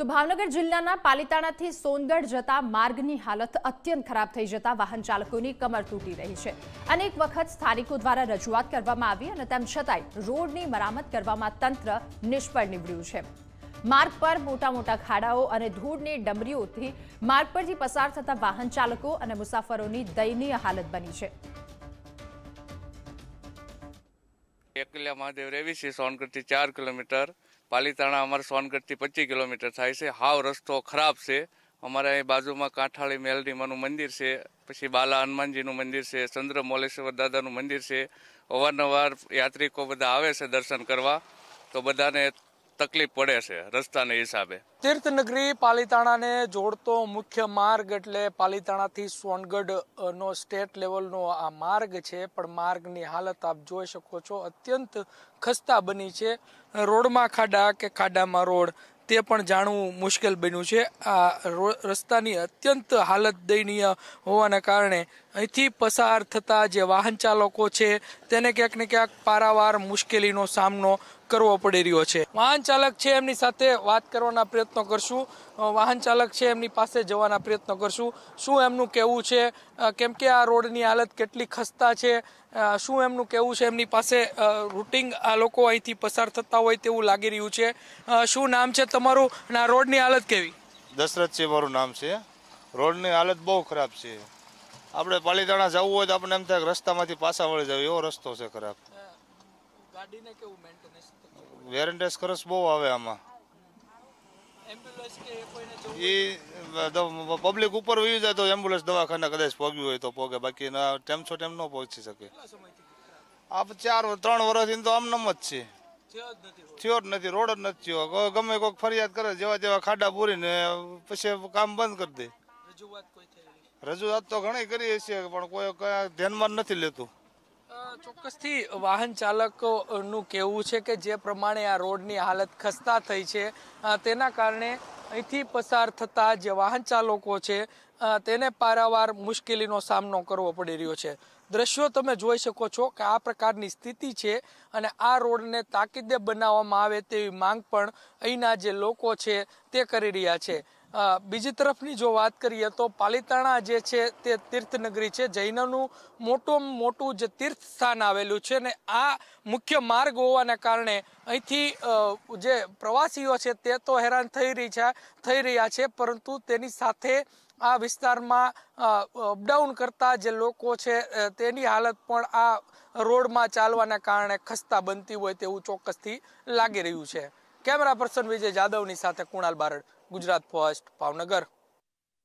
તો ભાવનગર જિલ્લાના પાલિતાણાથી સોનગઢ જતા માર્ગની હાલત અત્યંત ખરાબ થઈ જતા વાહન ચાલકોની કમર તૂટી રહી છે અનેક વખત સ્થાનિકો દ્વારા રજૂઆત કરવામાં આવી અને તેમ છતાંય રોડની મરામત કરવામાં તંત્ર નિષ્ફળ નીવડ્યું છે માર્ગ પર મોટા મોટા ખાડાઓ અને ધૂળની ડમરીઓથી માર્ગ પરથી પસાર થતા વાહન ચાલકો અને મુસાફરોની દયનીય હાલત બની છે એકલિયા મહાદેવ રેવી છે સોનગઢથી ચાર કિલોમીટર પાલીતાણા અમારે સોનગઢથી પચીસ કિલોમીટર થાય છે હાવ રસ્તો ખરાબ છે અમારા અહીં બાજુમાં કાંઠાળી મેલડીમાનું મંદિર છે પછી બાલા હનુમાનજીનું મંદિર છે ચંદ્ર મોલેશ્વર દાદાનું મંદિર છે અવારનવાર યાત્રિકો બધા આવે છે દર્શન કરવા તો બધાને તકલીફ પડે છે રસ્તાને હિસાબે તીર્થનગરી પાલીતાણાને જોડતો મુખ્ય માર્ગ એટલે પાલીતાણાથી સોનગઢ નો સ્ટેટ લેવલનો આ માર્ગ છે પણ માર્ગની હાલત આપ જોઈ શકો છો અત્યંત ખસ્તા બની છે રોડમાં ખાડા કે ખાડામાં રોડ તે પણ જાણવું મુશ્કેલ બન્યું છે આ રસ્તાની અત્યંત હાલત દયનીય હોવાના કારણે અહીંથી પસાર થતા જે વાહન ચાલકો છે તેને ક્યાંક ને ક્યાંક પારાવાર મુશ્કેલીનો સામનો કરવો પડી રહ્યો છે વાહન ચાલક છે એમની સાથે વાત કરવાના પ્રયત્નો કરશું વાહન ચાલક છે એમની પાસે જવાના પ્રયત્નો કરશું શું એમનું કહેવું છે કેમ કે આ રોડની હાલત કેટલી ખસ્તા છે શું એમનું કહેવું છે એમની પાસે રૂટિંગ આ લોકો અહીંથી પસાર થતા હોય તેવું લાગી રહ્યું છે શું નામ છે તમારું અને આ રોડની હાલત કેવી દશરથ છે મારું નામ છે રોડની હાલત બહુ ખરાબ છે આપણે પાલીતાણા જવું હોય તો આપણે એમ થાય રસ્તામાંથી પાછા વળી જાય એવો રસ્તો છે ખરાબ ગાડીને વેરંટેસ ખર્ચ બહુ આવે આમાં એ પબ્લિક ઉપર વી જાય તો એમ્બ્યુલન્સ દવાખાને કદાચ પહોંચ્યું હોય તો પોગે બાકી ટેમ છો ટેમ ન પહોંચી શકે આપ ચાર ત્રણ વર્ષથી તો આમ નમ જ છે થયો જ નથી રોડ જ નથી થયો ગમે કોઈક ફરિયાદ કરે જેવા જેવા ખાડા પૂરીને પછી કામ બંધ કરી દે રજૂઆત તો ઘણી કરીએ છીએ પણ કોઈ ધ્યાનમાં નથી લેતું ચોક્કસથી વાહન ચાલકોનું કહેવું છે કે જે પ્રમાણે આ રોડની હાલત ખસ્તા થઈ છે તેના કારણે અહીંથી પસાર થતા જે વાહન ચાલકો છે તેને પારાવાર મુશ્કેલીનો સામનો કરવો પડી રહ્યો છે દ્રશ્યો તમે જોઈ શકો છો કે આ પ્રકારની સ્થિતિ છે અને આ રોડને તાકીદે બનાવવામાં આવે તેવી માંગ પણ અહીંના જે લોકો છે તે કરી રહ્યા છે બીજી તરફની જો વાત કરીએ તો પાલીતાણા જે છે તે તીર્થનગરી છે જૈનનું મોટું મોટું જે તીર્થ સ્થાન આવેલું છે ને આ મુખ્ય માર્ગ હોવાના કારણે અહીંથી જે પ્રવાસીઓ છે તે તો હેરાન થઈ રહી છે થઈ રહ્યા છે પરંતુ તેની સાથે આ વિસ્તારમાં અપડાઉન કરતા જે લોકો છે તેની હાલત પણ આ રોડમાં ચાલવાના કારણે ખસ્તા બનતી હોય તેવું ચોક્કસથી લાગી રહ્યું છે કેમેરા પર્સન વિજય જાદવની સાથે કુણાલ બારડ ગુજરાત ફર્સ્ટ ભાવનગર